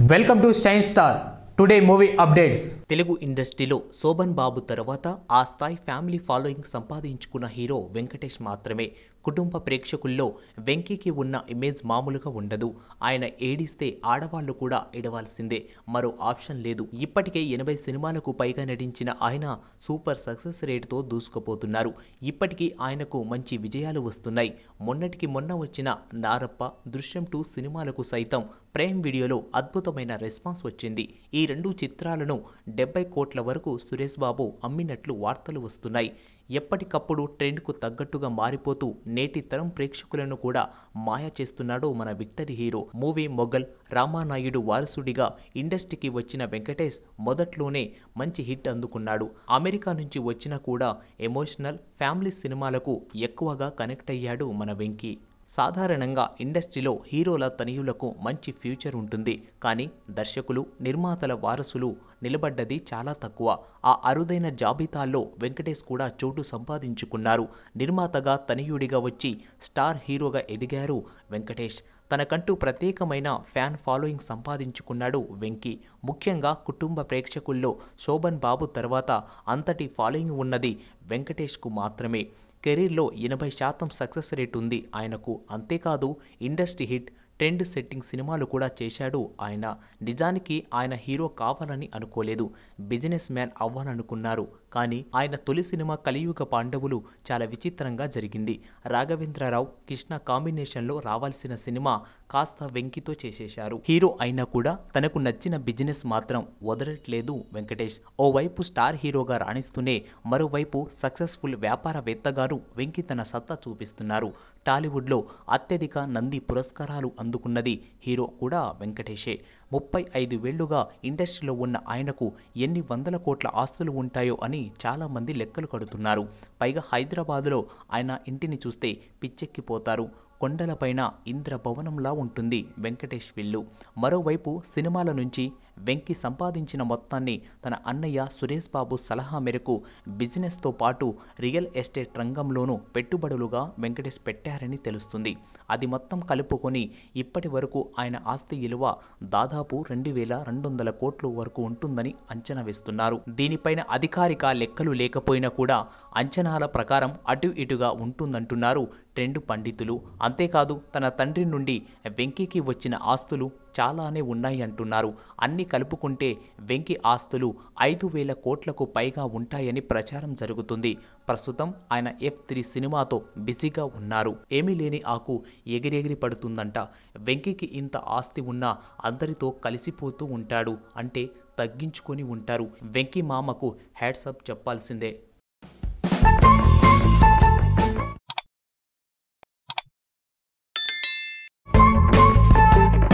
Welcome to Science Star. Today movie updates Telugu ఇండస్ట్రీలో శోభన్ బాబు తర్వాత ఆ స్థాయి ఫ్యామిలీ ఫాలోయింగ్ సంపాదించుకున్న హీరో వెంకటేష్ మాత్రమే కుటుంబ ప్రేక్షకుల్లో వెంకీకి ఉన్న ఇమేజ్ మామూలుగా ఉండదు ఆయన ఏడిస్తే ఆడవాళ్లు కూడా ఏడవాల్సిందే మరో ఆప్షన్ లేదు ఇప్పటికే ఎనభై సినిమాలకు పైగా నటించిన ఆయన సూపర్ సక్సెస్ రేటుతో దూసుకుపోతున్నారు ఇప్పటికీ ఆయనకు మంచి విజయాలు వస్తున్నాయి మొన్నటికి మొన్న వచ్చిన నారప్ప దృశ్యం టూ సినిమాలకు సైతం ప్రేమ్ వీడియోలో అద్భుతమైన రెస్పాన్స్ వచ్చింది ఈ రెండు చిత్రాలను డెబ్బై కోట్ల వరకు సురేష్ బాబు అమ్మినట్లు వార్తలు వస్తున్నాయి ఎప్పటికప్పుడు ట్రెండ్కు తగ్గట్టుగా మారిపోతూ నేటి తరం ప్రేక్షకులను కూడా మాయా చేస్తున్నాడు మన victory hero movie mogul Ramanaidu వారసుడిగా ఇండస్ట్రీకి వచ్చిన వెంకటేష్ మొదట్లోనే మంచి హిట్ అందుకున్నాడు అమెరికా నుంచి వచ్చినా కూడా ఎమోషనల్ ఫ్యామిలీ సినిమాలకు ఎక్కువగా కనెక్ట్ అయ్యాడు మన వెంకీ సాధారణంగా ఇండస్ట్రీలో హీరోల తనయులకు మంచి ఫ్యూచర్ ఉంటుంది కానీ దర్శకులు నిర్మాతల వారసులు నిలబడ్డది చాలా తక్కువ ఆ అరుదైన జాబితాల్లో వెంకటేష్ కూడా చోటు సంపాదించుకున్నారు నిర్మాతగా తనయుడిగా వచ్చి స్టార్ హీరోగా ఎదిగారు వెంకటేష్ తనకంటూ ప్రత్యేకమైన ఫ్యాన్ ఫాలోయింగ్ సంపాదించుకున్నాడు వెంకీ ముఖ్యంగా కుటుంబ ప్రేక్షకుల్లో శోభన్ బాబు తర్వాత అంతటి ఫాలోయింగ్ ఉన్నది వెంకటేష్కు మాత్రమే కెరీర్లో ఎనభై శాతం సక్సెస్ రేట్ ఉంది ఆయనకు అంతేకాదు ఇండస్ట్రీ హిట్ ట్రెండ్ సెట్టింగ్ సినిమాలు కూడా చేశాడు ఆయన నిజానికి ఆయన హీరో కావాలని అనుకోలేదు బిజినెస్ మ్యాన్ అవ్వాలనుకున్నారు కానీ ఆయన తొలి సినిమా కలియుగ పాండవులు చాలా విచిత్రంగా జరిగింది రాఘవేంద్రరావు కృష్ణ కాంబినేషన్లో రావాల్సిన సినిమా కాస్త వెంకితో చేసేశారు హీరో అయినా కూడా తనకు నచ్చిన బిజినెస్ మాత్రం వదలట్లేదు వెంకటేష్ ఓవైపు స్టార్ హీరోగా రాణిస్తూనే మరోవైపు సక్సెస్ఫుల్ వ్యాపారవేత్తగాను వెంకి తన సత్తా చూపిస్తున్నారు టాలీవుడ్లో అత్యధిక నంది పురస్కారాలు అందుకున్నది హీరో కూడా వెంకటేషే ముప్పై ఐదు వేళ్లుగా ఇండస్ట్రీలో ఉన్న ఆయనకు ఎన్ని వందల కోట్ల ఆస్తులు ఉంటాయో అని చాలామంది లెక్కలు కడుతున్నారు పైగా హైదరాబాదులో ఆయన ఇంటిని చూస్తే పిచ్చెక్కిపోతారు కొండలపైన ఇంద్రభవనంలా ఉంటుంది వెంకటేష్ విల్లు మరోవైపు సినిమాల నుంచి వెంకి సంపాదించిన మొత్తాన్ని తన అన్నయ్య సురేష్ బాబు సలహా మేరకు బిజినెస్తో పాటు రియల్ ఎస్టేట్ రంగంలోనూ పెట్టుబడులుగా వెంకటేష్ పెట్టారని తెలుస్తుంది అది మొత్తం కలుపుకొని ఇప్పటి వరకు ఆయన ఆస్తి విలువ దాదాపు రెండు వేల రెండు వందల కోట్ల వరకు ఉంటుందని అంచనా వేస్తున్నారు దీనిపైన అధికారిక లెక్కలు లేకపోయినా కూడా అంచనాల ప్రకారం అటు ఇటుగా ఉంటుందంటున్నారు రెండు పండితులు అంతేకాదు తన తండ్రి నుండి వెంకీకి వచ్చిన ఆస్తులు చాలానే ఉన్నాయి అంటున్నారు అన్ని కలుపుకుంటే వెంకి ఆస్తులు ఐదు వేల కోట్లకు పైగా ఉంటాయని ప్రచారం జరుగుతుంది ప్రస్తుతం ఆయన ఎఫ్ త్రీ సినిమాతో బిజీగా ఉన్నారు ఏమీ లేని ఆకు ఎగిరెగిరి పడుతుందంట వెంకీకి ఇంత ఆస్తి ఉన్నా అందరితో కలిసిపోతూ ఉంటాడు అంటే తగ్గించుకొని ఉంటారు వెంకీ మామకు హ్యాడ్సప్ చెప్పాల్సిందే